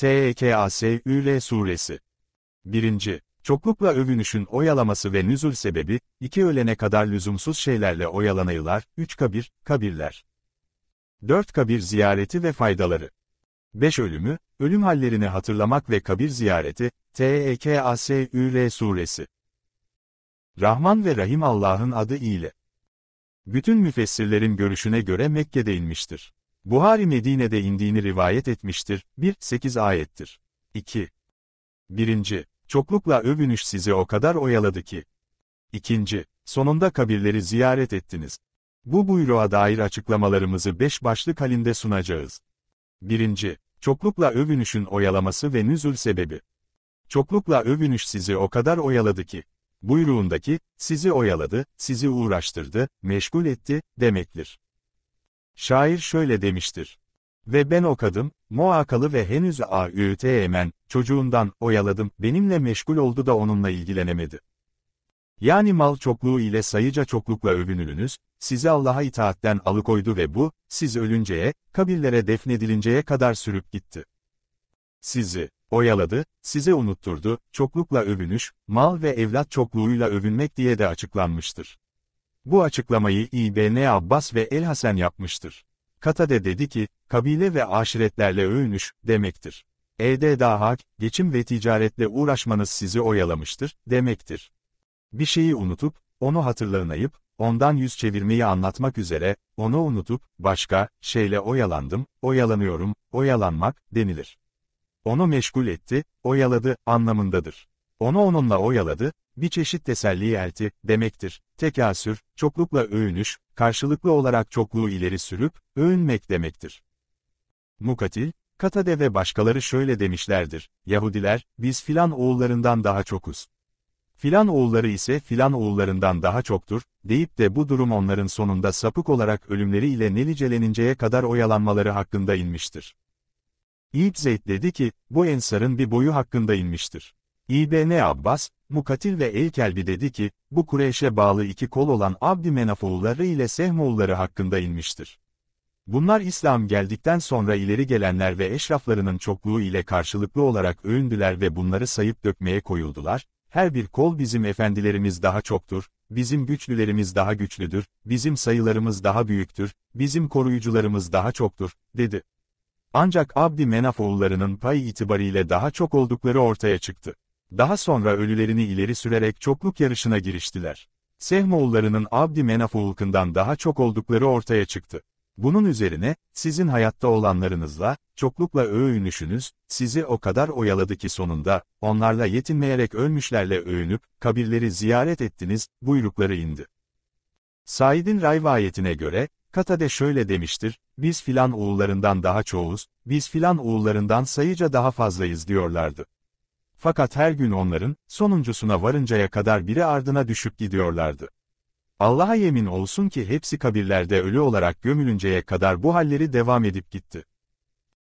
TEKASÜL Suresi 1. Çoklukla övünüşün oyalaması ve nüzul sebebi, iki ölene kadar lüzumsuz şeylerle oyalanayılar, 3 kabir, kabirler. 4 kabir ziyareti ve faydaları. 5 ölümü, ölüm hallerini hatırlamak ve kabir ziyareti, TEKASÜL Suresi. Rahman ve Rahim Allah'ın adı ile. Bütün müfessirlerin görüşüne göre Mekke'de inmiştir. Buhari Medine'de indiğini rivayet etmiştir. 1-8 ayettir. 2. 1. Çoklukla övünüş sizi o kadar oyaladı ki. 2. Sonunda kabirleri ziyaret ettiniz. Bu buyruğa dair açıklamalarımızı 5 başlık halinde sunacağız. 1. Çoklukla övünüşün oyalaması ve nüzül sebebi. Çoklukla övünüş sizi o kadar oyaladı ki. Buyruğundaki, sizi oyaladı, sizi uğraştırdı, meşgul etti, demektir. Şair şöyle demiştir. Ve ben o kadın, Moakalı ve henüz AÜTEmen, çocuğundan oyaladım, benimle meşgul oldu da onunla ilgilenemedi. Yani mal çokluğu ile sayıca çoklukla övünülünüz, sizi Allah'a itaatten alıkoydu ve bu, siz ölünceye, kabirlere defnedilinceye kadar sürüp gitti. Sizi, oyaladı, size unutturdu, çoklukla övünüş, mal ve evlat çokluğuyla övünmek diye de açıklanmıştır. Bu açıklamayı İBN Abbas ve El Hasan yapmıştır. Katade dedi ki, kabile ve aşiretlerle övünüş demektir. Ede dahak, geçim ve ticaretle uğraşmanız sizi oyalamıştır, demektir. Bir şeyi unutup, onu hatırlanayıp, ondan yüz çevirmeyi anlatmak üzere, onu unutup, başka, şeyle oyalandım, oyalanıyorum, oyalanmak, denilir. Onu meşgul etti, oyaladı, anlamındadır. Onu onunla oyaladı, bir çeşit teselli elti, demektir tekasür, çoklukla övünüş, karşılıklı olarak çokluğu ileri sürüp, övünmek demektir. Mukatil, Katade ve başkaları şöyle demişlerdir, Yahudiler, biz filan oğullarından daha çokuz. Filan oğulları ise filan oğullarından daha çoktur, deyip de bu durum onların sonunda sapık olarak ölümleri ile nelicelenince kadar oyalanmaları hakkında inmiştir. İbn Zeyd dedi ki, bu ensarın bir boyu hakkında inmiştir. İbn Abbas, Mukatil ve Elkelbi dedi ki, bu Kureyş'e bağlı iki kol olan Abdi Menafoğulları ile Sehmoğulları hakkında inmiştir. Bunlar İslam geldikten sonra ileri gelenler ve eşraflarının çokluğu ile karşılıklı olarak övündüler ve bunları sayıp dökmeye koyuldular, her bir kol bizim efendilerimiz daha çoktur, bizim güçlülerimiz daha güçlüdür, bizim sayılarımız daha büyüktür, bizim koruyucularımız daha çoktur, dedi. Ancak Abdi Menafoğullarının pay itibariyle daha çok oldukları ortaya çıktı. Daha sonra ölülerini ileri sürerek çokluk yarışına giriştiler. Sehmoğullarının Abdi Menafulk'ından daha çok oldukları ortaya çıktı. Bunun üzerine, sizin hayatta olanlarınızla, çoklukla övünüşünüz, sizi o kadar oyaladı ki sonunda, onlarla yetinmeyerek ölmüşlerle övünüp, kabirleri ziyaret ettiniz, buyrukları indi. Said'in rivayetine göre, Kata de şöyle demiştir, biz filan oğullarından daha çoğuz, biz filan oğullarından sayıca daha fazlayız diyorlardı fakat her gün onların, sonuncusuna varıncaya kadar biri ardına düşüp gidiyorlardı. Allah'a yemin olsun ki hepsi kabirlerde ölü olarak gömülünceye kadar bu halleri devam edip gitti.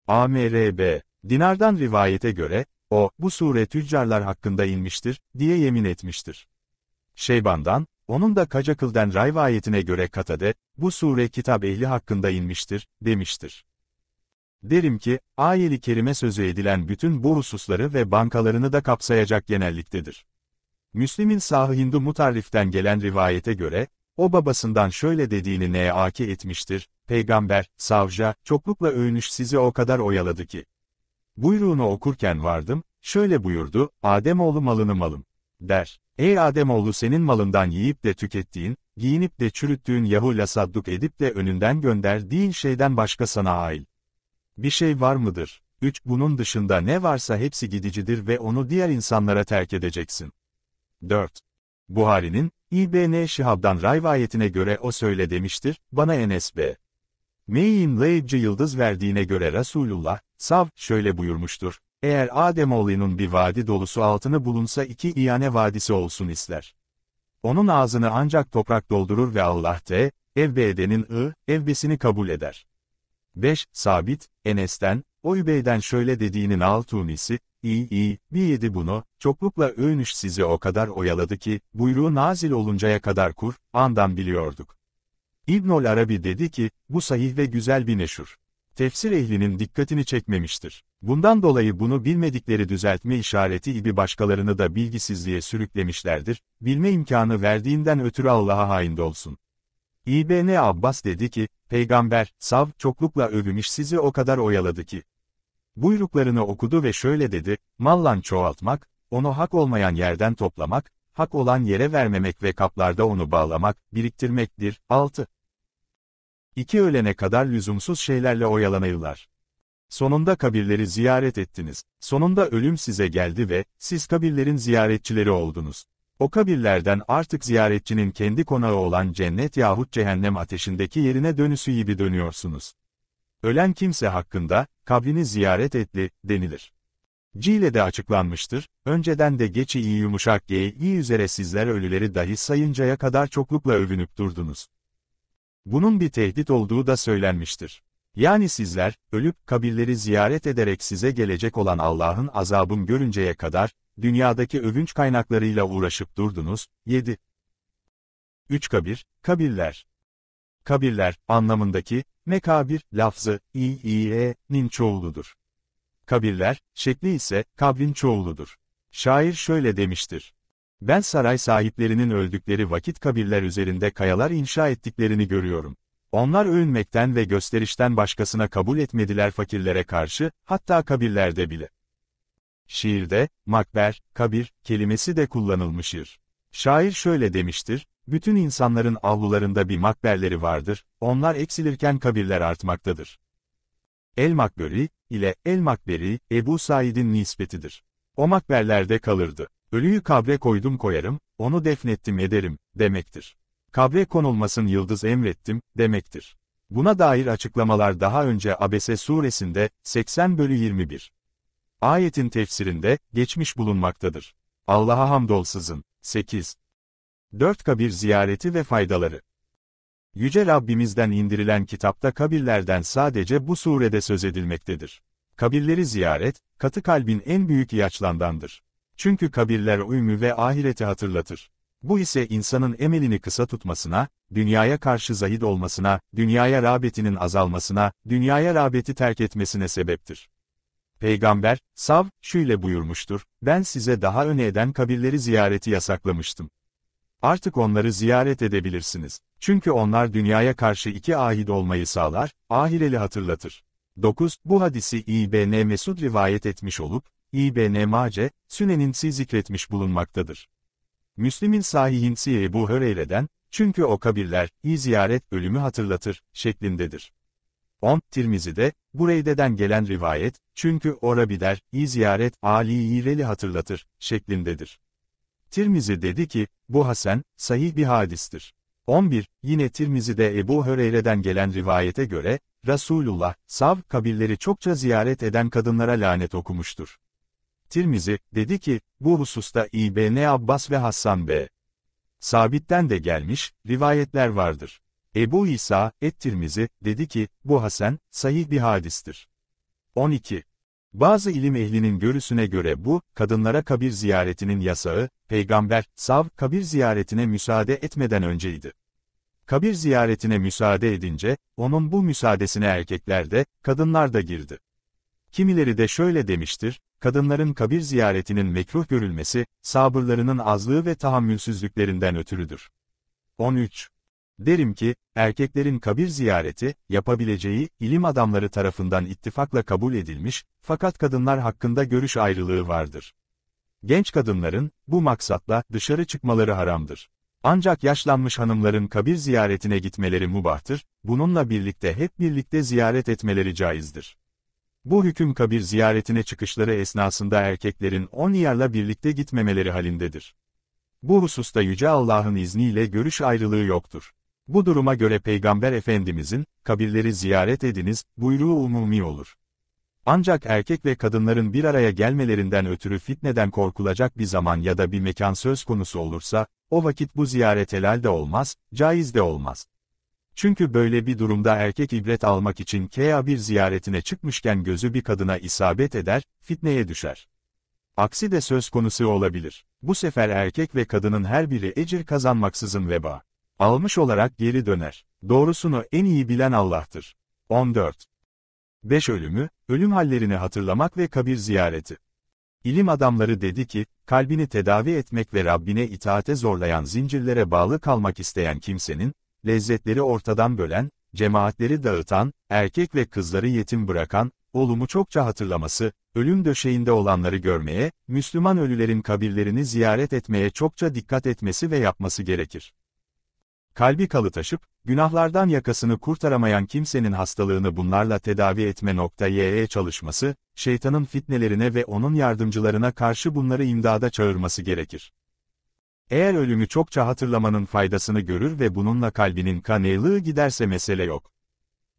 AMRB, Dinar'dan rivayete göre, o, bu sure tüccarlar hakkında inmiştir, diye yemin etmiştir. Şeyban'dan, onun da Kacakıl'den rivayetine göre Katade, bu sure kitap ehli hakkında inmiştir, demiştir. Derim ki, ayeli kerime sözü edilen bütün bu hususları ve bankalarını da kapsayacak genelliktedir. Müslim'in sahih Hindu mutarriften gelen rivayete göre, o babasından şöyle dediğini neye neake etmiştir, peygamber, savca, çoklukla övünüş sizi o kadar oyaladı ki. Buyruğunu okurken vardım, şöyle buyurdu, Ademoğlu malını malım, der. Ey Ademoğlu senin malından yiyip de tükettiğin, giyinip de çürüttüğün yahu lasadduk edip de önünden gönderdiğin şeyden başka sana ait bir şey var mıdır? 3. Bunun dışında ne varsa hepsi gidicidir ve onu diğer insanlara terk edeceksin. 4. Buhari'nin, İbn Şihab'dan rivayetine göre o söyle demiştir, bana Enes B. Meyyim yıldız verdiğine göre Resulullah, Sav, şöyle buyurmuştur. Eğer Ademoğlunun bir vadi dolusu altını bulunsa iki iyane vadisi olsun ister. Onun ağzını ancak toprak doldurur ve Allah te, evbe ı, evbesini kabul eder. 5. Sabit, Enes'ten, Oyubey'den şöyle dediğinin altunisi, iyi iyi, bir yedi bunu, çoklukla övünüş sizi o kadar oyaladı ki, buyruğu nazil oluncaya kadar kur, andan biliyorduk. İbnol Arabi dedi ki, bu sahih ve güzel bir neşur. Tefsir ehlinin dikkatini çekmemiştir. Bundan dolayı bunu bilmedikleri düzeltme işareti gibi başkalarını da bilgisizliğe sürüklemişlerdir, bilme imkanı verdiğinden ötürü Allah'a hain olsun. İbn Abbas dedi ki, Peygamber, sav, çoklukla övünüş sizi o kadar oyaladı ki. Buyruklarını okudu ve şöyle dedi, mallan çoğaltmak, onu hak olmayan yerden toplamak, hak olan yere vermemek ve kaplarda onu bağlamak, biriktirmektir. 6. İki ölene kadar lüzumsuz şeylerle oyalanayılar. Sonunda kabirleri ziyaret ettiniz. Sonunda ölüm size geldi ve, siz kabirlerin ziyaretçileri oldunuz. O kabirlerden artık ziyaretçinin kendi konağı olan cennet yahut cehennem ateşindeki yerine dönüsü gibi dönüyorsunuz. Ölen kimse hakkında, kabrini ziyaret etli, denilir. C ile de açıklanmıştır, önceden de geçi iyi yumuşak G iyi üzere sizler ölüleri dahi sayıncaya kadar çoklukla övünüp durdunuz. Bunun bir tehdit olduğu da söylenmiştir. Yani sizler, ölüp kabirleri ziyaret ederek size gelecek olan Allah'ın azabım görünceye kadar, dünyadaki övünç kaynaklarıyla uğraşıp durdunuz, 7. 3 kabir, kabirler. Kabirler, anlamındaki, mekabir, lafzı, i, i, e, nin çoğuludur. Kabirler, şekli ise, kabrin çoğuludur. Şair şöyle demiştir. Ben saray sahiplerinin öldükleri vakit kabirler üzerinde kayalar inşa ettiklerini görüyorum. Onlar övünmekten ve gösterişten başkasına kabul etmediler fakirlere karşı, hatta kabirlerde bile. Şiirde, makber, kabir, kelimesi de kullanılmıştır. Şair şöyle demiştir, bütün insanların avlularında bir makberleri vardır, onlar eksilirken kabirler artmaktadır. El makberi ile el makberi, Ebu Said'in nispetidir. O makberlerde kalırdı. Ölüyü kabre koydum koyarım, onu defnettim ederim, demektir. Kabre konulmasın yıldız emrettim, demektir. Buna dair açıklamalar daha önce Abese suresinde, 80 bölü 21. Ayetin tefsirinde, geçmiş bulunmaktadır. Allah'a hamdolsuzun. 8. 4 kabir ziyareti ve faydaları. Yüce Rabbimizden indirilen kitapta kabirlerden sadece bu surede söz edilmektedir. Kabirleri ziyaret, katı kalbin en büyük ilaçlandandır. Çünkü kabirler uyumu ve ahireti hatırlatır. Bu ise insanın emelini kısa tutmasına, dünyaya karşı zahid olmasına, dünyaya rağbetinin azalmasına, dünyaya rağbeti terk etmesine sebeptir. Peygamber, Sav, şöyle buyurmuştur, ben size daha öne eden kabirleri ziyareti yasaklamıştım. Artık onları ziyaret edebilirsiniz. Çünkü onlar dünyaya karşı iki ahit olmayı sağlar, ahireli hatırlatır. 9. Bu hadisi İbn Mesud rivayet etmiş olup, İbn Mace, Sünenin Sünen'insi zikretmiş bulunmaktadır. Müslim'in sahihinsi Ebu Höreyre'den, çünkü o kabirler, iyi ziyaret ölümü hatırlatır, şeklindedir. 10, Tirmizi'de, Bureyde'den gelen rivayet, çünkü orabider, iyi ziyaret, Ali-i hatırlatır, şeklindedir. Tirmizi dedi ki, bu Hasan, sahih bir hadistir. 11. Yine Tirmizi'de Ebu Höreyre'den gelen rivayete göre, Resulullah, sav kabirleri çokça ziyaret eden kadınlara lanet okumuştur. Tirmizi, dedi ki, bu hususta İbn Abbas ve Hasan B. Sabit'ten de gelmiş, rivayetler vardır. Ebu İsa, Ettirmizi, dedi ki, bu Hasan, sahih bir hadistir. 12. Bazı ilim ehlinin görüsüne göre bu, kadınlara kabir ziyaretinin yasağı, peygamber, sav, kabir ziyaretine müsaade etmeden önceydi. Kabir ziyaretine müsaade edince, onun bu müsaadesine erkekler de, kadınlar da girdi. Kimileri de şöyle demiştir, kadınların kabir ziyaretinin mekruh görülmesi, sabırlarının azlığı ve tahammülsüzlüklerinden ötürüdür. 13. Derim ki, erkeklerin kabir ziyareti, yapabileceği, ilim adamları tarafından ittifakla kabul edilmiş, fakat kadınlar hakkında görüş ayrılığı vardır. Genç kadınların, bu maksatla, dışarı çıkmaları haramdır. Ancak yaşlanmış hanımların kabir ziyaretine gitmeleri mubahtır, bununla birlikte hep birlikte ziyaret etmeleri caizdir. Bu hüküm kabir ziyaretine çıkışları esnasında erkeklerin on iyarla birlikte gitmemeleri halindedir. Bu hususta Yüce Allah'ın izniyle görüş ayrılığı yoktur. Bu duruma göre Peygamber Efendimizin, kabirleri ziyaret ediniz, buyruğu umumi olur. Ancak erkek ve kadınların bir araya gelmelerinden ötürü fitneden korkulacak bir zaman ya da bir mekan söz konusu olursa, o vakit bu ziyaret helal de olmaz, caiz de olmaz. Çünkü böyle bir durumda erkek ibret almak için Kea bir ziyaretine çıkmışken gözü bir kadına isabet eder, fitneye düşer. Aksi de söz konusu olabilir. Bu sefer erkek ve kadının her biri ecir kazanmaksızın veba almış olarak geri döner. Doğrusunu en iyi bilen Allah'tır. 14. 5 ölümü, ölüm hallerini hatırlamak ve kabir ziyareti. İlim adamları dedi ki, kalbini tedavi etmek ve Rabbine itaate zorlayan zincirlere bağlı kalmak isteyen kimsenin, lezzetleri ortadan bölen, cemaatleri dağıtan, erkek ve kızları yetim bırakan, olumu çokça hatırlaması, ölüm döşeğinde olanları görmeye, Müslüman ölülerin kabirlerini ziyaret etmeye çokça dikkat etmesi ve yapması gerekir. Kalbi kalı taşıp, günahlardan yakasını kurtaramayan kimsenin hastalığını bunlarla tedavi etme nokta noktaya e çalışması, şeytanın fitnelerine ve onun yardımcılarına karşı bunları imdada çağırması gerekir. Eğer ölümü çokça hatırlamanın faydasını görür ve bununla kalbinin kanaylığı giderse mesele yok.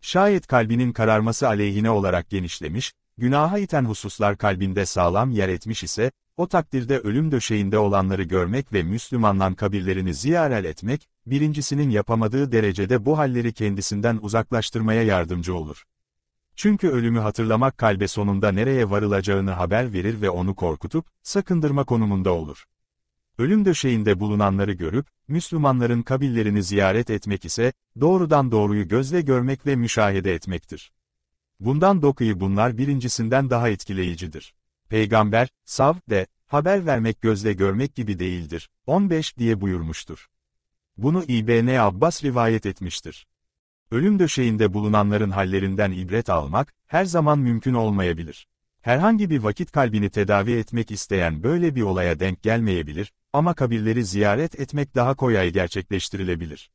Şayet kalbinin kararması aleyhine olarak genişlemiş, günaha iten hususlar kalbinde sağlam yer etmiş ise, o takdirde ölüm döşeğinde olanları görmek ve Müslümanlan kabirlerini ziyaret etmek, birincisinin yapamadığı derecede bu halleri kendisinden uzaklaştırmaya yardımcı olur. Çünkü ölümü hatırlamak kalbe sonunda nereye varılacağını haber verir ve onu korkutup, sakındırma konumunda olur. Ölüm döşeğinde bulunanları görüp, Müslümanların kabirlerini ziyaret etmek ise, doğrudan doğruyu gözle görmek ve müşahede etmektir. Bundan dokuyu bunlar birincisinden daha etkileyicidir. Peygamber, sav de, haber vermek gözle görmek gibi değildir, 15 diye buyurmuştur. Bunu İbn Abbas rivayet etmiştir. Ölüm döşeğinde bulunanların hallerinden ibret almak, her zaman mümkün olmayabilir. Herhangi bir vakit kalbini tedavi etmek isteyen böyle bir olaya denk gelmeyebilir, ama kabirleri ziyaret etmek daha koyay gerçekleştirilebilir.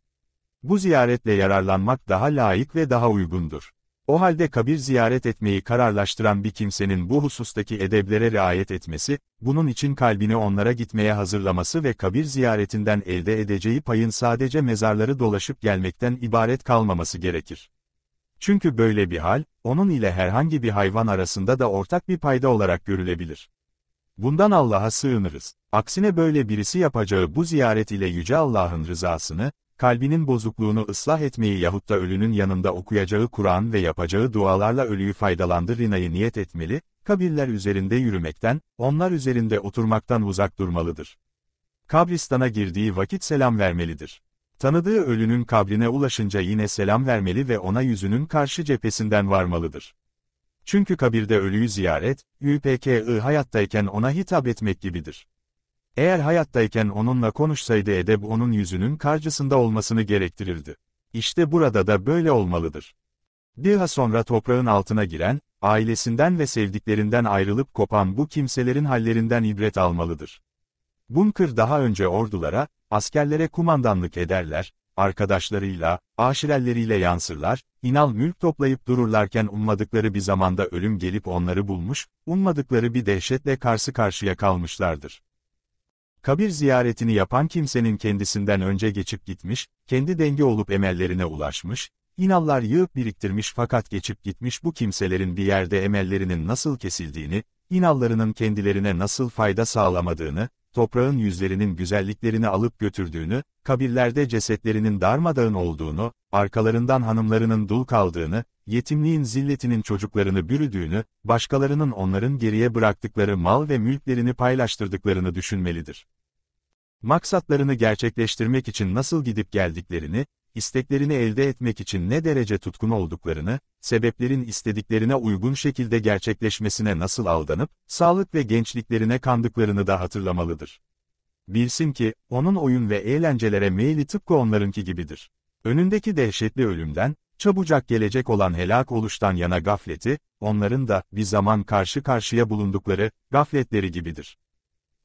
Bu ziyaretle yararlanmak daha layık ve daha uygundur. O halde kabir ziyaret etmeyi kararlaştıran bir kimsenin bu husustaki edeblere riayet etmesi, bunun için kalbini onlara gitmeye hazırlaması ve kabir ziyaretinden elde edeceği payın sadece mezarları dolaşıp gelmekten ibaret kalmaması gerekir. Çünkü böyle bir hal, onun ile herhangi bir hayvan arasında da ortak bir payda olarak görülebilir. Bundan Allah'a sığınırız. Aksine böyle birisi yapacağı bu ziyaret ile Yüce Allah'ın rızasını, kalbinin bozukluğunu ıslah etmeyi yahut da ölünün yanında okuyacağı Kur'an ve yapacağı dualarla ölüyü faydalandırınayı niyet etmeli, kabirler üzerinde yürümekten, onlar üzerinde oturmaktan uzak durmalıdır. Kabristana girdiği vakit selam vermelidir. Tanıdığı ölünün kabrine ulaşınca yine selam vermeli ve ona yüzünün karşı cephesinden varmalıdır. Çünkü kabirde ölüyü ziyaret, ÜPKI hayattayken ona hitap etmek gibidir. Eğer hayattayken onunla konuşsaydı edep onun yüzünün karşısında olmasını gerektirirdi. İşte burada da böyle olmalıdır. Daha sonra toprağın altına giren, ailesinden ve sevdiklerinden ayrılıp kopan bu kimselerin hallerinden ibret almalıdır. Bunkır daha önce ordulara, askerlere kumandanlık ederler, arkadaşlarıyla, aşirelleriyle yansırlar, inal mülk toplayıp dururlarken ummadıkları bir zamanda ölüm gelip onları bulmuş, ummadıkları bir dehşetle karşı karşıya kalmışlardır. Kabir ziyaretini yapan kimsenin kendisinden önce geçip gitmiş, kendi denge olup emellerine ulaşmış, inallar yığıp biriktirmiş fakat geçip gitmiş bu kimselerin bir yerde emellerinin nasıl kesildiğini, inallarının kendilerine nasıl fayda sağlamadığını, toprağın yüzlerinin güzelliklerini alıp götürdüğünü, kabirlerde cesetlerinin darmadağın olduğunu, arkalarından hanımlarının dul kaldığını, yetimliğin zilletinin çocuklarını bürüdüğünü, başkalarının onların geriye bıraktıkları mal ve mülklerini paylaştırdıklarını düşünmelidir. Maksatlarını gerçekleştirmek için nasıl gidip geldiklerini, isteklerini elde etmek için ne derece tutkun olduklarını, sebeplerin istediklerine uygun şekilde gerçekleşmesine nasıl aldanıp, sağlık ve gençliklerine kandıklarını da hatırlamalıdır. Bilsin ki, onun oyun ve eğlencelere meyli tıpkı onlarınki gibidir. Önündeki dehşetli ölümden, Çabucak gelecek olan helak oluştan yana gafleti, onların da bir zaman karşı karşıya bulundukları gafletleri gibidir.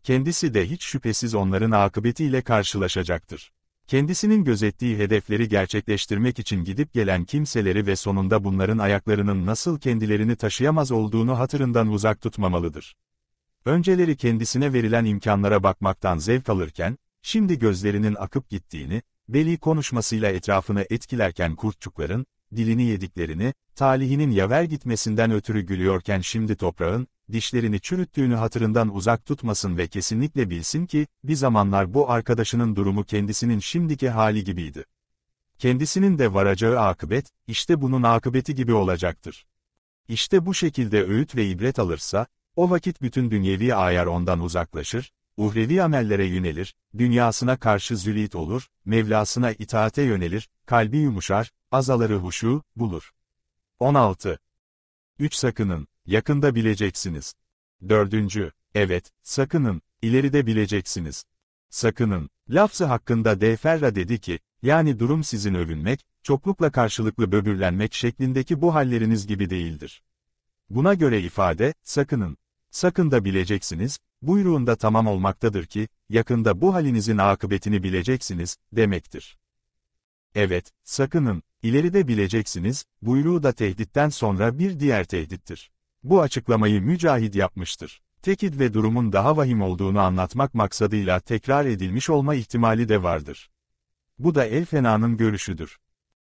Kendisi de hiç şüphesiz onların akıbetiyle karşılaşacaktır. Kendisinin gözettiği hedefleri gerçekleştirmek için gidip gelen kimseleri ve sonunda bunların ayaklarının nasıl kendilerini taşıyamaz olduğunu hatırından uzak tutmamalıdır. Önceleri kendisine verilen imkanlara bakmaktan zevk alırken, şimdi gözlerinin akıp gittiğini, Veli konuşmasıyla etrafını etkilerken kurtçukların, dilini yediklerini, talihinin yaver gitmesinden ötürü gülüyorken şimdi toprağın, dişlerini çürüttüğünü hatırından uzak tutmasın ve kesinlikle bilsin ki, bir zamanlar bu arkadaşının durumu kendisinin şimdiki hali gibiydi. Kendisinin de varacağı akıbet, işte bunun akıbeti gibi olacaktır. İşte bu şekilde öğüt ve ibret alırsa, o vakit bütün dünyevi ayar ondan uzaklaşır, uhrevi amellere yönelir, dünyasına karşı zülit olur, Mevlasına itaate yönelir, kalbi yumuşar, azaları huşu, bulur. 16. 3 sakının, yakında bileceksiniz. 4. Evet, sakının, ileride bileceksiniz. Sakının, lafzı hakkında D. Ferra dedi ki, yani durum sizin övünmek, çoklukla karşılıklı böbürlenmek şeklindeki bu halleriniz gibi değildir. Buna göre ifade, sakının, Sakın da bileceksiniz, buyruğunda tamam olmaktadır ki, yakında bu halinizin akıbetini bileceksiniz, demektir. Evet, sakının, ileride bileceksiniz, buyruğu da tehditten sonra bir diğer tehdittir. Bu açıklamayı Mücahid yapmıştır. Tekid ve durumun daha vahim olduğunu anlatmak maksadıyla tekrar edilmiş olma ihtimali de vardır. Bu da El Fena'nın görüşüdür.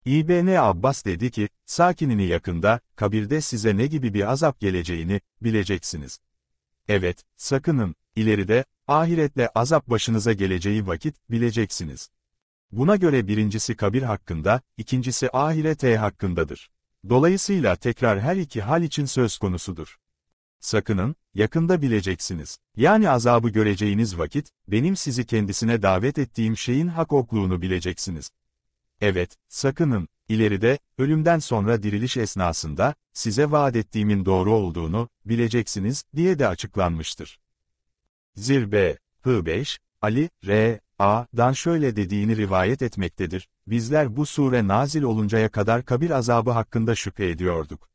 İbn Abbas dedi ki, sakinini yakında, kabirde size ne gibi bir azap geleceğini, bileceksiniz. Evet, sakının, ileride, ahiretle azap başınıza geleceği vakit, bileceksiniz. Buna göre birincisi kabir hakkında, ikincisi ahirete hakkındadır. Dolayısıyla tekrar her iki hal için söz konusudur. Sakının, yakında bileceksiniz. Yani azabı göreceğiniz vakit, benim sizi kendisine davet ettiğim şeyin hak okluğunu bileceksiniz. Evet, sakının, İleride, ölümden sonra diriliş esnasında, size vaat ettiğimin doğru olduğunu, bileceksiniz, diye de açıklanmıştır. Zirbe, H5, Ali, R, A'dan şöyle dediğini rivayet etmektedir. Bizler bu sure nazil oluncaya kadar kabir azabı hakkında şüphe ediyorduk.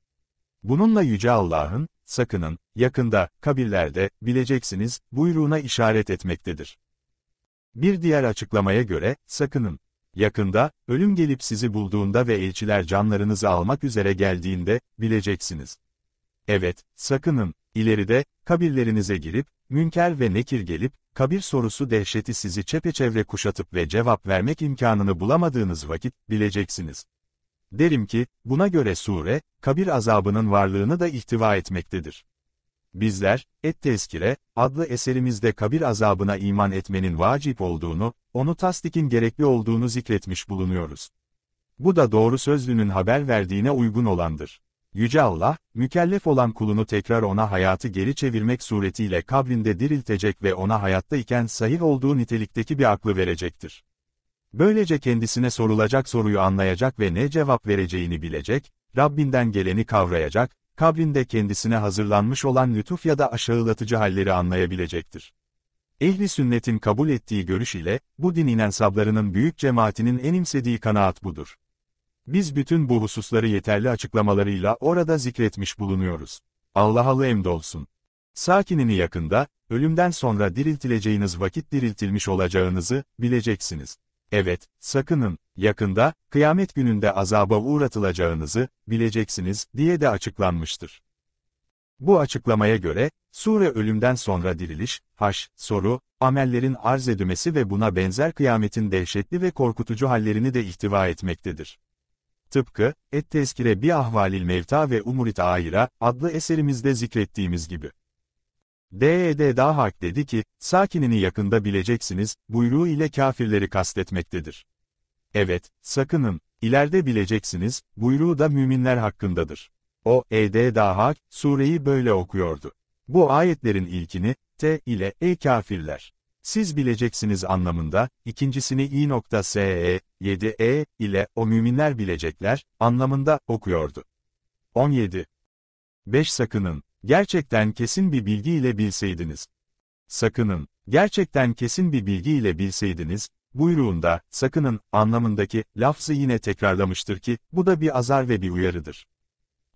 Bununla Yüce Allah'ın, sakının, yakında, kabirlerde, bileceksiniz, buyruğuna işaret etmektedir. Bir diğer açıklamaya göre, sakının, Yakında, ölüm gelip sizi bulduğunda ve elçiler canlarınızı almak üzere geldiğinde, bileceksiniz. Evet, sakının, ileride, kabirlerinize girip, Münker ve Nekir gelip, kabir sorusu dehşeti sizi çepeçevre kuşatıp ve cevap vermek imkanını bulamadığınız vakit, bileceksiniz. Derim ki, buna göre sure, kabir azabının varlığını da ihtiva etmektedir. Bizler, Et-Tezkire, adlı eserimizde kabir azabına iman etmenin vacip olduğunu, onu tasdikin gerekli olduğunu zikretmiş bulunuyoruz. Bu da doğru sözlünün haber verdiğine uygun olandır. Yüce Allah, mükellef olan kulunu tekrar ona hayatı geri çevirmek suretiyle kabrinde diriltecek ve ona hayatta iken sahih olduğu nitelikteki bir aklı verecektir. Böylece kendisine sorulacak soruyu anlayacak ve ne cevap vereceğini bilecek, Rabbinden geleni kavrayacak, kabrinde kendisine hazırlanmış olan lütuf ya da aşağılatıcı halleri anlayabilecektir. Ehli sünnetin kabul ettiği görüş ile, bu din inensablarının büyük cemaatinin enimsediği kanaat budur. Biz bütün bu hususları yeterli açıklamalarıyla orada zikretmiş bulunuyoruz. Allah Allah'a emdolsun. Sakinini yakında, ölümden sonra diriltileceğiniz vakit diriltilmiş olacağınızı, bileceksiniz. Evet, sakının, yakında, kıyamet gününde azaba uğratılacağınızı, bileceksiniz, diye de açıklanmıştır. Bu açıklamaya göre, sure ölümden sonra diriliş, haş, soru, amellerin arz edilmesi ve buna benzer kıyametin dehşetli ve korkutucu hallerini de ihtiva etmektedir. Tıpkı, Et-Tezkire bir Ahvalil Mevta ve Umurit Ahira adlı eserimizde zikrettiğimiz gibi. D.E.D. E daha hak dedi ki, sakinini yakında bileceksiniz, buyruğu ile kafirleri kastetmektedir. Evet, sakının, ileride bileceksiniz, buyruğu da müminler hakkındadır. O, E.D. daha hak, sureyi böyle okuyordu. Bu ayetlerin ilkini, T ile E kafirler. Siz bileceksiniz anlamında, ikincisini i.se, 7e ile o müminler bilecekler anlamında okuyordu. 17. 5 sakının, Gerçekten kesin bir bilgi ile bilseydiniz. Sakının, gerçekten kesin bir bilgi ile bilseydiniz, buyruğunda, sakının, anlamındaki, lafzı yine tekrarlamıştır ki, bu da bir azar ve bir uyarıdır.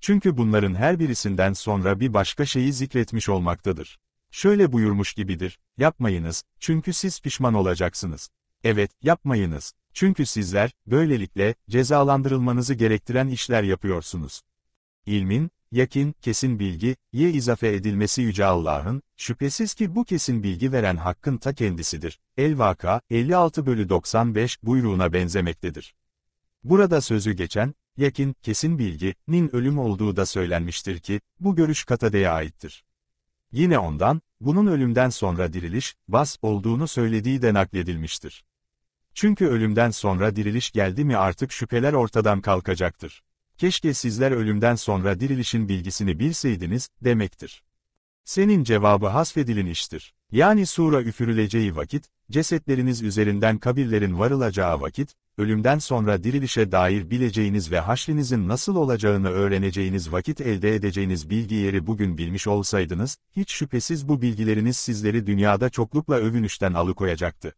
Çünkü bunların her birisinden sonra bir başka şeyi zikretmiş olmaktadır. Şöyle buyurmuş gibidir, yapmayınız, çünkü siz pişman olacaksınız. Evet, yapmayınız, çünkü sizler, böylelikle, cezalandırılmanızı gerektiren işler yapıyorsunuz. İlmin, yakin, kesin bilgi, ye izafe edilmesi Yüce Allah'ın, şüphesiz ki bu kesin bilgi veren hakkın ta kendisidir. El-Vaka, 56 bölü 95 buyruğuna benzemektedir. Burada sözü geçen, yakin, kesin bilgi, nin ölüm olduğu da söylenmiştir ki, bu görüş Katade'ye aittir. Yine ondan, bunun ölümden sonra diriliş, bas olduğunu söylediği de nakledilmiştir. Çünkü ölümden sonra diriliş geldi mi artık şüpheler ortadan kalkacaktır keşke sizler ölümden sonra dirilişin bilgisini bilseydiniz, demektir. Senin cevabı hasfedilinmiştir. Yani sura üfürüleceği vakit, cesetleriniz üzerinden kabirlerin varılacağı vakit, ölümden sonra dirilişe dair bileceğiniz ve haşrinizin nasıl olacağını öğreneceğiniz vakit elde edeceğiniz bilgi yeri bugün bilmiş olsaydınız, hiç şüphesiz bu bilgileriniz sizleri dünyada çoklukla övünüşten alıkoyacaktı.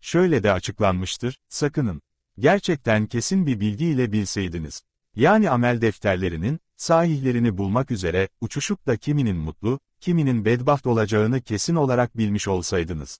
Şöyle de açıklanmıştır, sakının. Gerçekten kesin bir bilgiyle bilseydiniz, yani amel defterlerinin, sahihlerini bulmak üzere, uçuşup da kiminin mutlu, kiminin bedbaht olacağını kesin olarak bilmiş olsaydınız.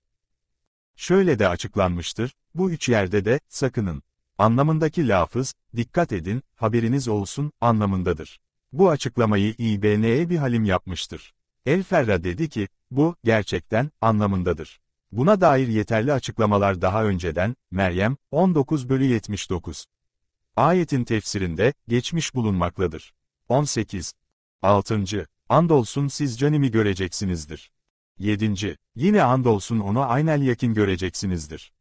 Şöyle de açıklanmıştır, bu üç yerde de, sakının, anlamındaki lafız, dikkat edin, haberiniz olsun, anlamındadır. Bu açıklamayı İBN'ye bir halim yapmıştır. El Ferra dedi ki, bu, gerçekten, anlamındadır. Buna dair yeterli açıklamalar daha önceden, Meryem, 19 bölü 79 ayetin tefsirinde geçmiş bulunmaktadır. 18. 6. Andolsun siz canimi göreceksinizdir. 7. Yine andolsun onu aynel yakin göreceksinizdir.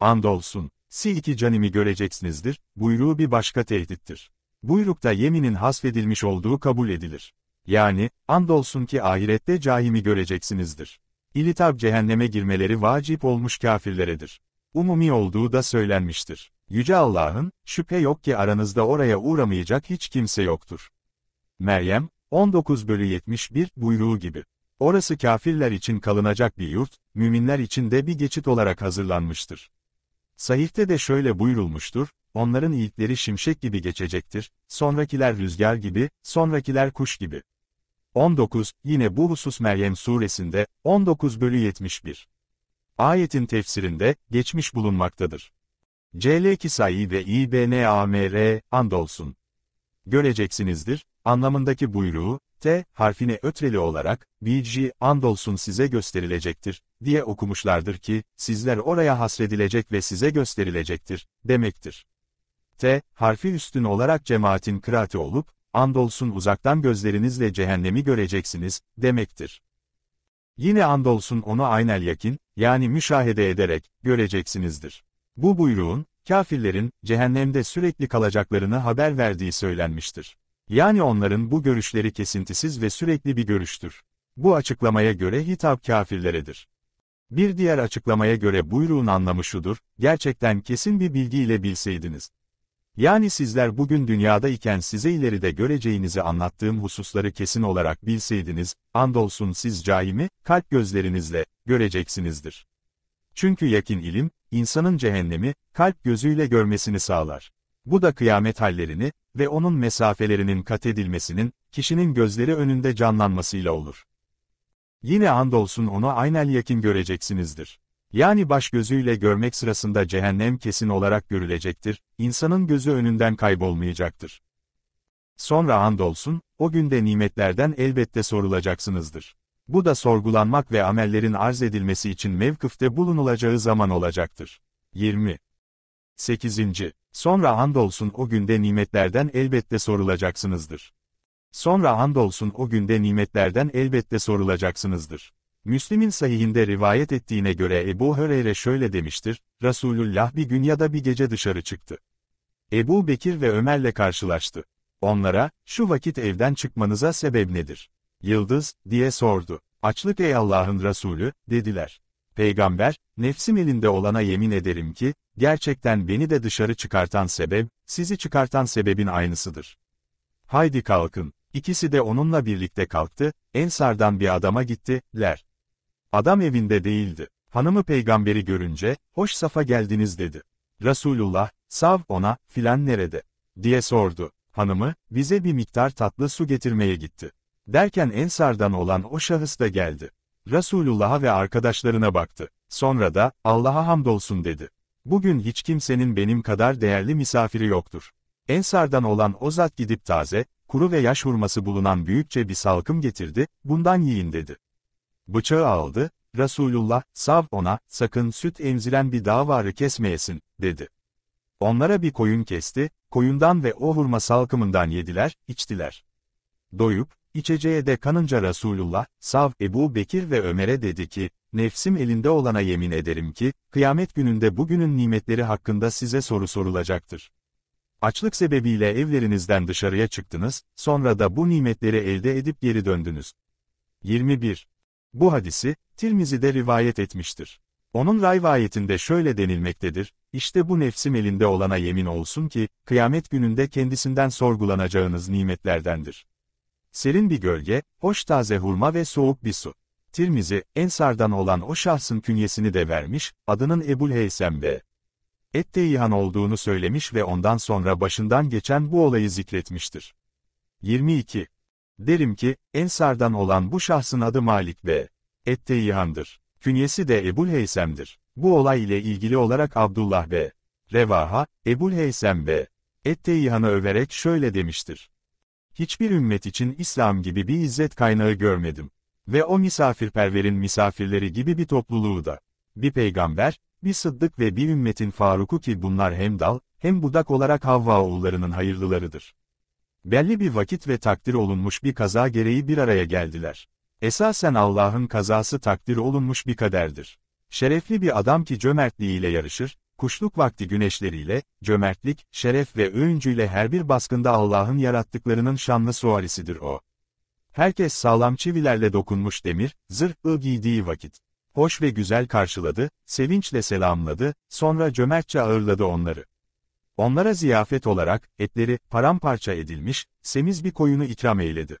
Andolsun, si iki canimi göreceksinizdir, buyruğu bir başka tehdittir. Buyrukta yeminin hasfedilmiş olduğu kabul edilir. Yani, andolsun ki ahirette cahimi göreceksinizdir. İlitab cehenneme girmeleri vacip olmuş kafirleredir. Umumi olduğu da söylenmiştir. Yüce Allah'ın, şüphe yok ki aranızda oraya uğramayacak hiç kimse yoktur. Meryem, 19 bölü 71 buyruğu gibi. Orası kafirler için kalınacak bir yurt, müminler için de bir geçit olarak hazırlanmıştır. Sahihte de şöyle buyurulmuştur, onların ilkleri şimşek gibi geçecektir, sonrakiler rüzgar gibi, sonrakiler kuş gibi. 19, yine bu husus Meryem suresinde, 19 bölü 71. Ayetin tefsirinde, geçmiş bulunmaktadır. CL Kisai ve İBNAMR, andolsun. Göreceksinizdir, anlamındaki buyruğu, T harfine ötreli olarak, BG andolsun size gösterilecektir, diye okumuşlardır ki, sizler oraya hasredilecek ve size gösterilecektir, demektir. T harfi üstün olarak cemaatin kıraati olup, andolsun uzaktan gözlerinizle cehennemi göreceksiniz, demektir. Yine andolsun onu aynel yakin, yani müşahede ederek, göreceksinizdir. Bu buyruğun, kafirlerin, cehennemde sürekli kalacaklarını haber verdiği söylenmiştir. Yani onların bu görüşleri kesintisiz ve sürekli bir görüştür. Bu açıklamaya göre hitap kafirleredir. Bir diğer açıklamaya göre buyruğun anlamı şudur, gerçekten kesin bir bilgiyle bilseydiniz. Yani sizler bugün dünyada iken size ileride göreceğinizi anlattığım hususları kesin olarak bilseydiniz, andolsun siz cahimi, kalp gözlerinizle, göreceksinizdir. Çünkü yakin ilim, insanın cehennemi, kalp gözüyle görmesini sağlar. Bu da kıyamet hallerini ve onun mesafelerinin kat edilmesinin, kişinin gözleri önünde canlanmasıyla olur. Yine andolsun onu aynel yakin göreceksinizdir. Yani baş gözüyle görmek sırasında cehennem kesin olarak görülecektir, insanın gözü önünden kaybolmayacaktır. Sonra andolsun, o günde nimetlerden elbette sorulacaksınızdır. Bu da sorgulanmak ve amellerin arz edilmesi için mevkıfte bulunulacağı zaman olacaktır. 20. 8. Sonra andolsun o günde nimetlerden elbette sorulacaksınızdır. Sonra andolsun o günde nimetlerden elbette sorulacaksınızdır. Müslim'in sahihinde rivayet ettiğine göre Ebu Höreyre şöyle demiştir, Resulullah bir gün ya da bir gece dışarı çıktı. Ebu Bekir ve Ömer'le karşılaştı. Onlara, şu vakit evden çıkmanıza sebep nedir? Yıldız, diye sordu. Açlık ey Allah'ın Resulü, dediler. Peygamber, nefsim elinde olana yemin ederim ki, gerçekten beni de dışarı çıkartan sebep, sizi çıkartan sebebin aynısıdır. Haydi kalkın. İkisi de onunla birlikte kalktı, Ensardan bir adama gittiler. Adam evinde değildi. Hanımı peygamberi görünce, hoş safa geldiniz dedi. Resulullah, sav ona, filan nerede? diye sordu. Hanımı, bize bir miktar tatlı su getirmeye gitti. Derken Ensardan olan o şahıs da geldi. Resulullah'a ve arkadaşlarına baktı. Sonra da, Allah'a hamdolsun dedi. Bugün hiç kimsenin benim kadar değerli misafiri yoktur. Ensardan olan o zat gidip taze, kuru ve yaş hurması bulunan büyükçe bir salkım getirdi, bundan yiyin dedi. Bıçağı aldı, Resulullah, sav ona, sakın süt emzilen bir davarı kesmeyesin, dedi. Onlara bir koyun kesti, koyundan ve o hurma salkımından yediler, içtiler. Doyup, İçeceğe de kanınca Resulullah, Sav, Ebu Bekir ve Ömer'e dedi ki, nefsim elinde olana yemin ederim ki, kıyamet gününde bugünün nimetleri hakkında size soru sorulacaktır. Açlık sebebiyle evlerinizden dışarıya çıktınız, sonra da bu nimetleri elde edip geri döndünüz. 21. Bu hadisi, de rivayet etmiştir. Onun rivayetinde şöyle denilmektedir, İşte bu nefsim elinde olana yemin olsun ki, kıyamet gününde kendisinden sorgulanacağınız nimetlerdendir. Serin bir gölge, hoş taze hurma ve soğuk bir su. Tirmizi, Ensardan olan o şahsın künyesini de vermiş, adının Ebul Heysem ve Etteyhan olduğunu söylemiş ve ondan sonra başından geçen bu olayı zikretmiştir. 22. Derim ki, Ensardan olan bu şahsın adı Malik ve Etteyhan'dır. Künyesi de Ebul Heysem'dir. Bu olay ile ilgili olarak Abdullah ve Revaha, Ebul Heysem ve Etteyhan'ı överek şöyle demiştir. Hiçbir ümmet için İslam gibi bir izzet kaynağı görmedim. Ve o misafirperverin misafirleri gibi bir topluluğu da. Bir peygamber, bir sıddık ve bir ümmetin faruku ki bunlar hem dal, hem budak olarak Havva oğullarının hayırlılarıdır. Belli bir vakit ve takdir olunmuş bir kaza gereği bir araya geldiler. Esasen Allah'ın kazası takdir olunmuş bir kaderdir. Şerefli bir adam ki cömertliğiyle yarışır, Kuşluk vakti güneşleriyle, cömertlik, şeref ve övüncüyle her bir baskında Allah'ın yarattıklarının şanlı suarisidir o. Herkes sağlam çivilerle dokunmuş demir, zırhlı giydiği vakit. Hoş ve güzel karşıladı, sevinçle selamladı, sonra cömertçe ağırladı onları. Onlara ziyafet olarak, etleri, paramparça edilmiş, semiz bir koyunu ikram eyledi.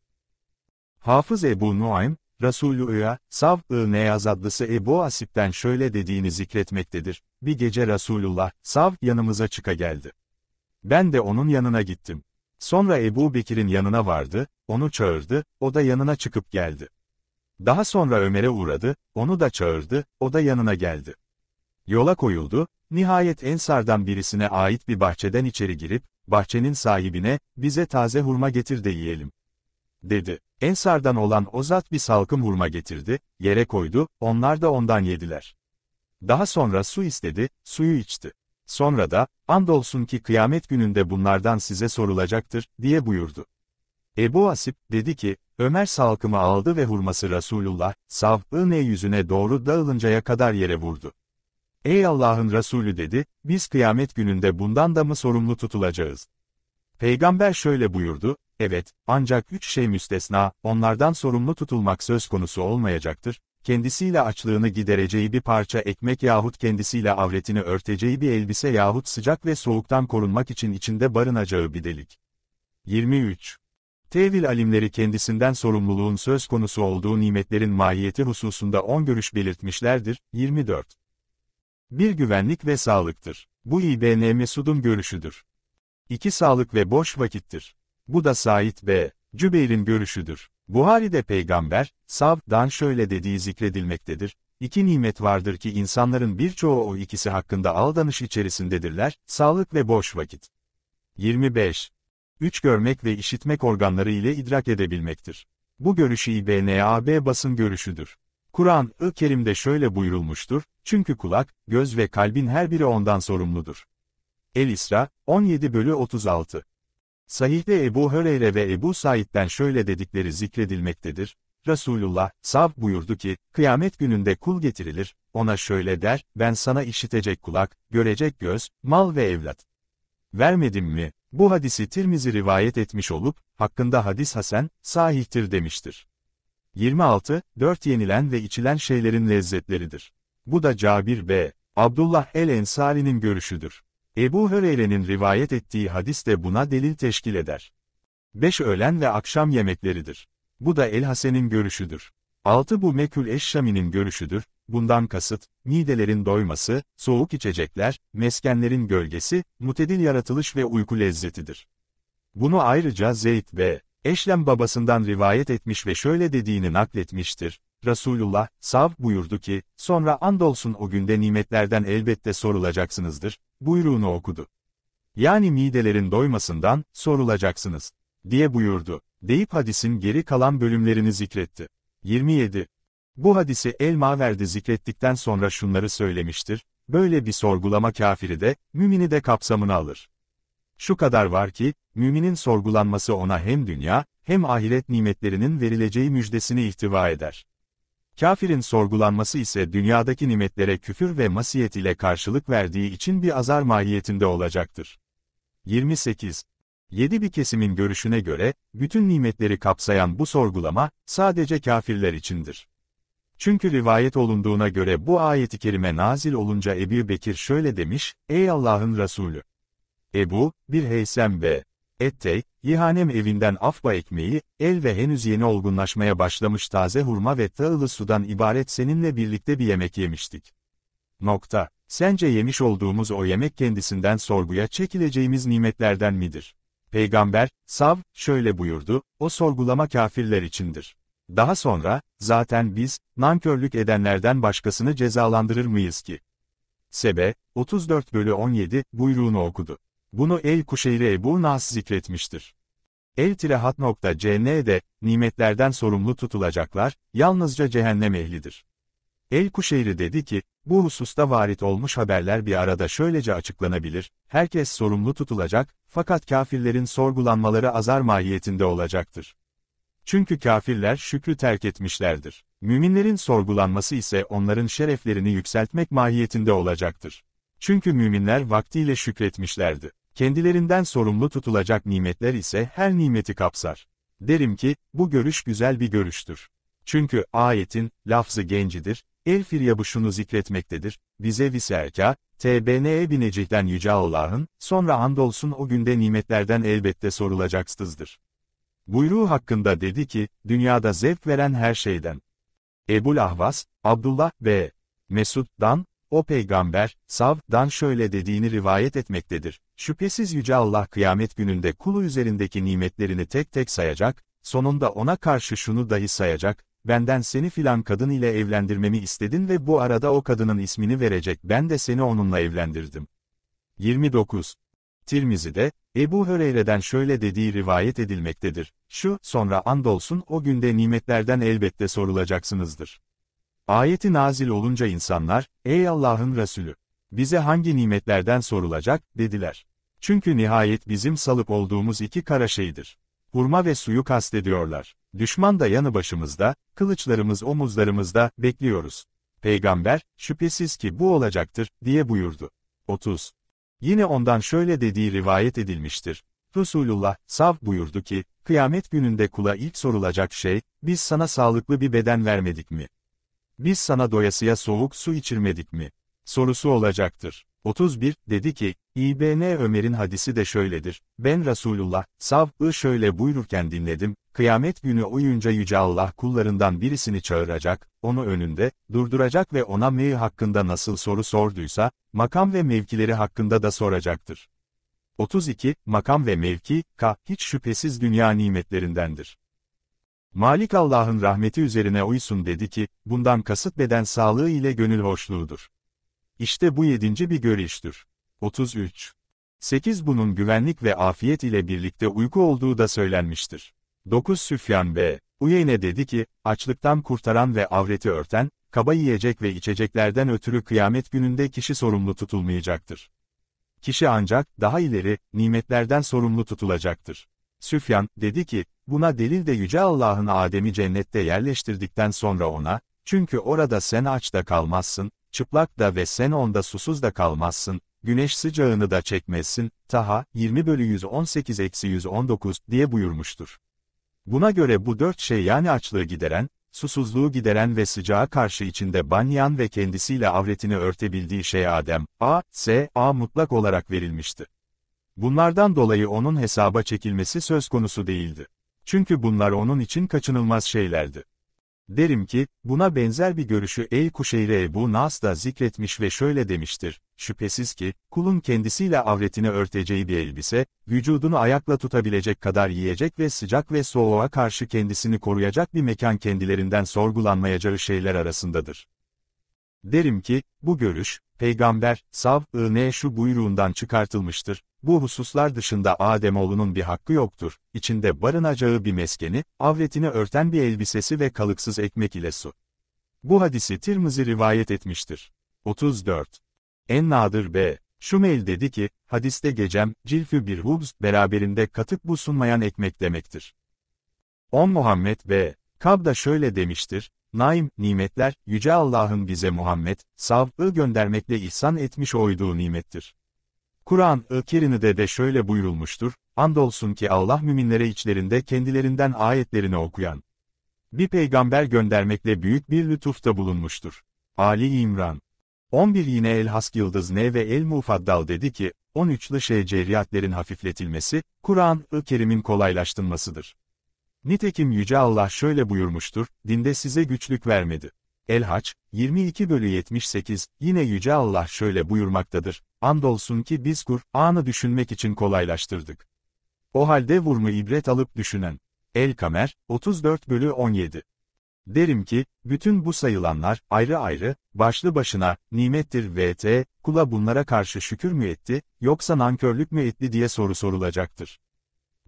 Hafız Ebu Nuaym, Resulü Üya, Sav-ı Neyaz adlısı Ebu Asip'ten şöyle dediğini zikretmektedir. Bir gece Resulullah, Sav, yanımıza çıka geldi. Ben de onun yanına gittim. Sonra Ebu Bekir'in yanına vardı, onu çağırdı, o da yanına çıkıp geldi. Daha sonra Ömer'e uğradı, onu da çağırdı, o da yanına geldi. Yola koyuldu, nihayet Ensardan birisine ait bir bahçeden içeri girip, bahçenin sahibine, bize taze hurma getir de yiyelim dedi. Ensardan olan o zat bir salkım hurma getirdi, yere koydu, onlar da ondan yediler. Daha sonra su istedi, suyu içti. Sonra da, andolsun ki kıyamet gününde bunlardan size sorulacaktır, diye buyurdu. Ebu Asip, dedi ki, Ömer salkımı aldı ve hurması Resulullah, sav'ı ne yüzüne doğru dağılıncaya kadar yere vurdu. Ey Allah'ın Resulü dedi, biz kıyamet gününde bundan da mı sorumlu tutulacağız? Peygamber şöyle buyurdu, Evet, ancak üç şey müstesna, onlardan sorumlu tutulmak söz konusu olmayacaktır, kendisiyle açlığını gidereceği bir parça ekmek yahut kendisiyle avretini örteceği bir elbise yahut sıcak ve soğuktan korunmak için içinde barınacağı bir delik. 23. Tevil alimleri kendisinden sorumluluğun söz konusu olduğu nimetlerin mahiyeti hususunda on görüş belirtmişlerdir. 24. Bir güvenlik ve sağlıktır. Bu İBN Mesud'un görüşüdür. İki sağlık ve boş vakittir. Bu da Said B. Cübeyr'in görüşüdür. Buhari'de Peygamber, Sav'dan şöyle dediği zikredilmektedir. İki nimet vardır ki insanların birçoğu o ikisi hakkında aldanış içerisindedirler, sağlık ve boş vakit. 25. Üç görmek ve işitmek organları ile idrak edebilmektir. Bu görüşü İBNAB basın görüşüdür. Kur'an-ı Kerim'de şöyle buyurulmuştur, çünkü kulak, göz ve kalbin her biri ondan sorumludur. El-İsra, 17 bölü 36 Sahihde Ebu Höreyre ve Ebu Said'den şöyle dedikleri zikredilmektedir. Resulullah, Sav buyurdu ki, kıyamet gününde kul getirilir, ona şöyle der, ben sana işitecek kulak, görecek göz, mal ve evlat. Vermedim mi? Bu hadisi Tirmizi rivayet etmiş olup, hakkında hadis Hasan, sahihtir demiştir. 26. 4 yenilen ve içilen şeylerin lezzetleridir. Bu da Cabir B. Abdullah el-Ensari'nin görüşüdür. Ebu Höreyre'nin rivayet ettiği hadis de buna delil teşkil eder. 5 öğlen ve akşam yemekleridir. Bu da El Hasen'in görüşüdür. 6 bu Mekül Eşşami'nin görüşüdür. Bundan kasıt, midelerin doyması, soğuk içecekler, meskenlerin gölgesi, mutedil yaratılış ve uyku lezzetidir. Bunu ayrıca Zeyd ve Eşlem babasından rivayet etmiş ve şöyle dediğini nakletmiştir. Resulullah, sav buyurdu ki, sonra andolsun o günde nimetlerden elbette sorulacaksınızdır, buyruğunu okudu. Yani midelerin doymasından, sorulacaksınız, diye buyurdu, deyip hadisin geri kalan bölümlerini zikretti. 27. Bu hadisi el-Maverdi zikrettikten sonra şunları söylemiştir, böyle bir sorgulama kafiri de, mümini de kapsamını alır. Şu kadar var ki, müminin sorgulanması ona hem dünya, hem ahiret nimetlerinin verileceği müjdesini ihtiva eder. Kafirin sorgulanması ise dünyadaki nimetlere küfür ve masiyet ile karşılık verdiği için bir azar mahiyetinde olacaktır. 28. 7 bir kesimin görüşüne göre, bütün nimetleri kapsayan bu sorgulama, sadece kafirler içindir. Çünkü rivayet olunduğuna göre bu ayeti kerime nazil olunca Ebu Bekir şöyle demiş, Ey Allah'ın Resulü! Ebu, bir heysem ve Ettey, Yihane'm evinden afba ekmeği, el ve henüz yeni olgunlaşmaya başlamış taze hurma ve tağılı sudan ibaret seninle birlikte bir yemek yemiştik. Nokta. Sence yemiş olduğumuz o yemek kendisinden sorguya çekileceğimiz nimetlerden midir? Peygamber, Sav, şöyle buyurdu, o sorgulama kafirler içindir. Daha sonra, zaten biz, nankörlük edenlerden başkasını cezalandırır mıyız ki? Sebe, 34 bölü 17, buyruğunu okudu. Bunu El-Kuşeyri Ebu Nas zikretmiştir. El-Hat.cn'de, nimetlerden sorumlu tutulacaklar, yalnızca cehennem ehlidir. El-Kuşeyri dedi ki, bu hususta varit olmuş haberler bir arada şöylece açıklanabilir, herkes sorumlu tutulacak, fakat kafirlerin sorgulanmaları azar mahiyetinde olacaktır. Çünkü kafirler şükrü terk etmişlerdir. Müminlerin sorgulanması ise onların şereflerini yükseltmek mahiyetinde olacaktır. Çünkü müminler vaktiyle şükretmişlerdi. Kendilerinden sorumlu tutulacak nimetler ise her nimeti kapsar. Derim ki, bu görüş güzel bir görüştür. Çünkü ayetin, lafzı gencidir, el şunu zikretmektedir, bize viserka, TBN'e binecekten Yüce Allah'ın, sonra andolsun o günde nimetlerden elbette sorulacaksızdır. Buyruğu hakkında dedi ki, dünyada zevk veren her şeyden. Ebu Ahvas, Abdullah ve Mesud'dan, o peygamber, Sav'dan şöyle dediğini rivayet etmektedir. Şüphesiz Yüce Allah kıyamet gününde kulu üzerindeki nimetlerini tek tek sayacak, sonunda ona karşı şunu dahi sayacak, benden seni filan kadın ile evlendirmemi istedin ve bu arada o kadının ismini verecek ben de seni onunla evlendirdim. 29. Tirmizi'de, Ebu Höreyre'den şöyle dediği rivayet edilmektedir. Şu, sonra andolsun o günde nimetlerden elbette sorulacaksınızdır. Ayeti nazil olunca insanlar, ey Allah'ın Resulü, bize hangi nimetlerden sorulacak, dediler. Çünkü nihayet bizim salıp olduğumuz iki kara şeydir. Hurma ve suyu kastediyorlar. Düşman da yanı başımızda, kılıçlarımız omuzlarımızda, bekliyoruz. Peygamber, şüphesiz ki bu olacaktır, diye buyurdu. 30. Yine ondan şöyle dediği rivayet edilmiştir. Resulullah, sav buyurdu ki, kıyamet gününde kula ilk sorulacak şey, biz sana sağlıklı bir beden vermedik mi? biz sana doyasıya soğuk su içirmedik mi? Sorusu olacaktır. 31, dedi ki, İbn Ömer'in hadisi de şöyledir, ben Resulullah, sav'ı şöyle buyururken dinledim, kıyamet günü uyunca Yüce Allah kullarından birisini çağıracak, onu önünde, durduracak ve ona mey hakkında nasıl soru sorduysa, makam ve mevkileri hakkında da soracaktır. 32, makam ve mevki, ka, hiç şüphesiz dünya nimetlerindendir. Malik Allah'ın rahmeti üzerine uysun dedi ki, bundan kasıt beden sağlığı ile gönül hoşluğudur. İşte bu yedinci bir görüştür. 33. 8. Bunun güvenlik ve afiyet ile birlikte uyku olduğu da söylenmiştir. 9. Süfyan B. Uyeyne dedi ki, açlıktan kurtaran ve avreti örten, kaba yiyecek ve içeceklerden ötürü kıyamet gününde kişi sorumlu tutulmayacaktır. Kişi ancak, daha ileri, nimetlerden sorumlu tutulacaktır. Süfyan, dedi ki, Buna delil de Yüce Allah'ın Adem'i cennette yerleştirdikten sonra ona, çünkü orada sen aç da kalmazsın, çıplak da ve sen onda susuz da kalmazsın, güneş sıcağını da çekmezsin, Taha 20 bölü 118-119 diye buyurmuştur. Buna göre bu dört şey yani açlığı gideren, susuzluğu gideren ve sıcağa karşı içinde banyan ve kendisiyle avretini örtebildiği şey Adem, A, S, A mutlak olarak verilmişti. Bunlardan dolayı onun hesaba çekilmesi söz konusu değildi. Çünkü bunlar onun için kaçınılmaz şeylerdi. Derim ki, buna benzer bir görüşü El Kuşeyre Ebu Nas da zikretmiş ve şöyle demiştir, şüphesiz ki, kulun kendisiyle avretini örteceği bir elbise, vücudunu ayakla tutabilecek kadar yiyecek ve sıcak ve soğuğa karşı kendisini koruyacak bir mekan kendilerinden sorgulanmayacağı şeyler arasındadır. Derim ki, bu görüş, Peygamber, sav-ı şu buyruğundan çıkartılmıştır. Bu hususlar dışında Ademoğlunun bir hakkı yoktur. İçinde barınacağı bir meskeni, avretini örten bir elbisesi ve kalıksız ekmek ile su. Bu hadisi Tirmizi rivayet etmiştir. 34. En nadir B. Şumeyl dedi ki, hadiste gecem, cilfü bir hubz, beraberinde katık bu sunmayan ekmek demektir. 10 Muhammed B. Kab da şöyle demiştir, Naim, nimetler, Yüce Allah'ın bize Muhammed, Sav'ı göndermekle ihsan etmiş olduğu nimettir. Kur'an-ı Kerim'de de şöyle buyurulmuştur, andolsun ki Allah müminlere içlerinde kendilerinden ayetlerini okuyan. Bir peygamber göndermekle büyük bir lütufta bulunmuştur. Ali İmran 11 yine El Hask Yıldız Ne ve El Mufaddal dedi ki, 13'lü şey ceriyatlerin hafifletilmesi, Kur'an-ı Kerim'in kolaylaştırılmasıdır. Nitekim Yüce Allah şöyle buyurmuştur, dinde size güçlük vermedi. El-Haç, 22 bölü 78, yine Yüce Allah şöyle buyurmaktadır, andolsun ki biz Kur'an'ı düşünmek için kolaylaştırdık. O halde vurma ibret alıp düşünen. El-Kamer, 34 bölü 17. Derim ki, bütün bu sayılanlar, ayrı ayrı, başlı başına, nimettir vt, kula bunlara karşı şükür mü etti, yoksa nankörlük mü etti diye soru sorulacaktır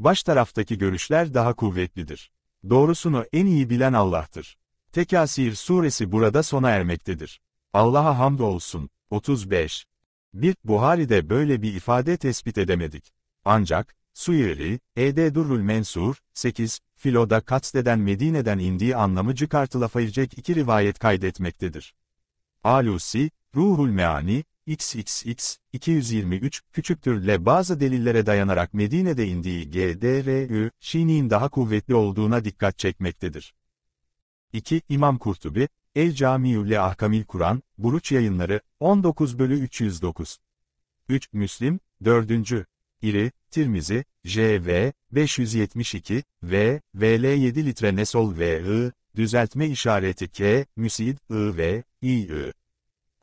baş taraftaki görüşler daha kuvvetlidir. Doğrusunu en iyi bilen Allah'tır. Tekasir suresi burada sona ermektedir. Allah'a hamdolsun. 35. Bir, Buhari'de böyle bir ifade tespit edemedik. Ancak, Suyeri, E.D. Durrul Mensur, 8, Filo'da Kats'teden Medine'den indiği anlamı çıkartılafayacak iki rivayet kaydetmektedir. Alusi, Ruhul Meani, XXX, 223, küçüktür ile bazı delillere dayanarak Medine'de indiği GDRÜ, Şii'nin daha kuvvetli olduğuna dikkat çekmektedir. 2. İmam Kurtubi, El Camiü'lle Ahkamil Kur'an, Buruç Yayınları, 19 bölü 309. 3. Müslim, 4. İri, Tirmizi, JV, 572, V, VL 7 litre Nesol VI, düzeltme işareti K, Müsid, IV, İ,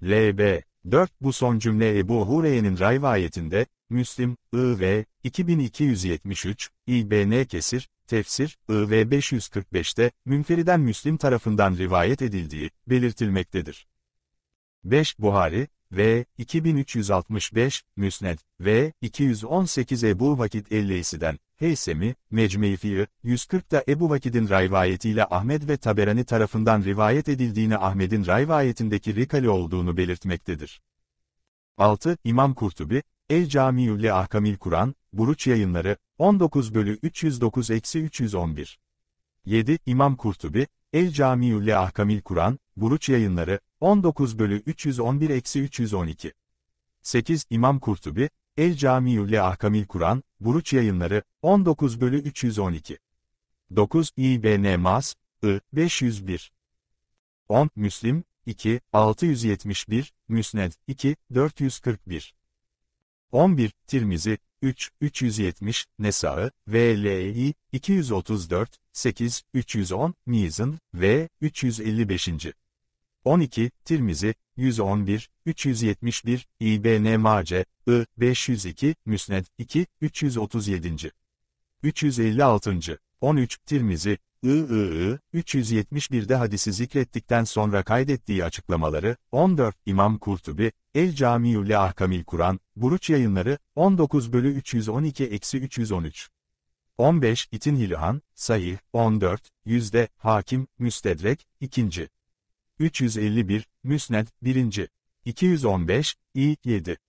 LB. 4. Bu son cümle Ebu Hurey'nin rivayetinde, Müslim, IV, 2273, İBN Kesir, Tefsir, IV 545'te, Münferiden Müslim tarafından rivayet edildiği, belirtilmektedir. 5. Buhari, V. 2365, Müsned, V. 218 Ebu Vakit Elleysi'den, Heysemi, mecme 140'da Ebu Vakid'in rivayetiyle Ahmet ve Taberani tarafından rivayet edildiğini Ahmet'in rivayetindeki rikali olduğunu belirtmektedir. 6. İmam Kurtubi, El Camiülle Ahkamil Kur'an, Buruç Yayınları, 19 bölü 309-311. 7. İmam Kurtubi, El Camiülle Ahkamil Kur'an, Buruç Yayınları, 19 bölü 311-312. 8. İmam Kurtubi, El Camiü'le Ahkamil Kur'an, Buruç Yayınları, 19 bölü 312. 9 İBN Mas, I, 501. 10 Müslim, 2, 671, Müsned, 2, 441. 11 Tirmizi, 3, 370, Nesaı, VLI, 234, 8, 310, Mizan, V, 355. 12, Tirmizi, 111, 371, İBN Mace, I, 502, Müsned, 2, 337. 356. 13, Tirmizi, I, I, I, 371'de hadisi zikrettikten sonra kaydettiği açıklamaları, 14, İmam Kurtubi, El Camiülle Ahkamil Kur'an, Buruç Yayınları, 19 bölü 312-313. 15, İtin Hilhan, Sahih, 14, Yüzde, Hakim, Müstedrek, 2. 351, Müsned, 1. 215, İ, 7.